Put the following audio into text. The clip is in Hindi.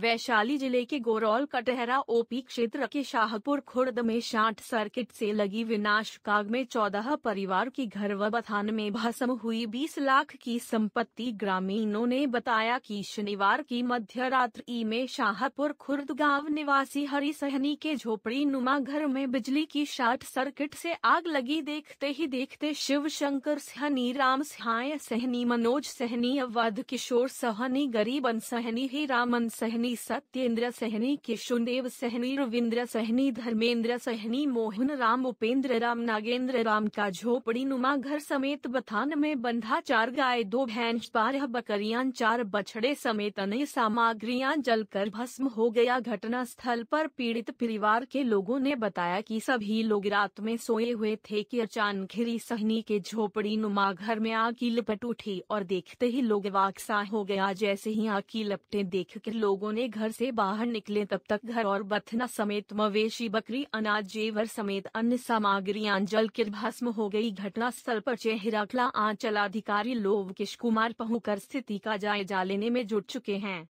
वैशाली जिले के गोरौल कटहरा ओपी क्षेत्र के शाहपुर खुर्द में शार्ट सर्किट से लगी विनाश काग में चौदह परिवार की घर व बथान में भस्म हुई बीस लाख की संपत्ति ग्रामीणों ने बताया कि शनिवार की मध्य रात्रि में शाहपुर खुर्द गांव निवासी हरी सहनी के झोपड़ी नुमा घर में बिजली की शार्ट सर्किट से आग लगी देखते ही देखते शिव शंकर सहनी राम सहाय सहनी मनोज सहनी अवध किशोर सहनी गरीबन सहनी ही रामन सहनी सहनी सत्येंद्र सहनी किशुनदेव सहनी रविंद्र सहनी धर्मेंद्र सहनी मोहन राम उपेंद्र राम नागेंद्र राम का झोपड़ी नुमा घर समेत बथान में बंधा चार गाय दो भैंस बारह बकरियां चार बछड़े समेत अन्य सामग्रियां जलकर भस्म हो गया घटना स्थल पर पीड़ित परिवार के लोगों ने बताया कि सभी लोग रात में सोए हुए थे कि अचानक ही सहनी के झोपड़ी नुमा घर में आग की लपट उठी और देखते ही लोग वाकसा हो गया जैसे ही आग की लपटे देख कर लोगों ने बने घर से बाहर निकले तब तक घर और बथना समेत मवेशी बकरी अनाज जेवर समेत अन्य सामग्रियां जल के भस्म हो गई घटना स्थल पर चेहरा आंचल अधिकारी किश कुमार पहुंचकर स्थिति का जायजा लेने में जुट चुके हैं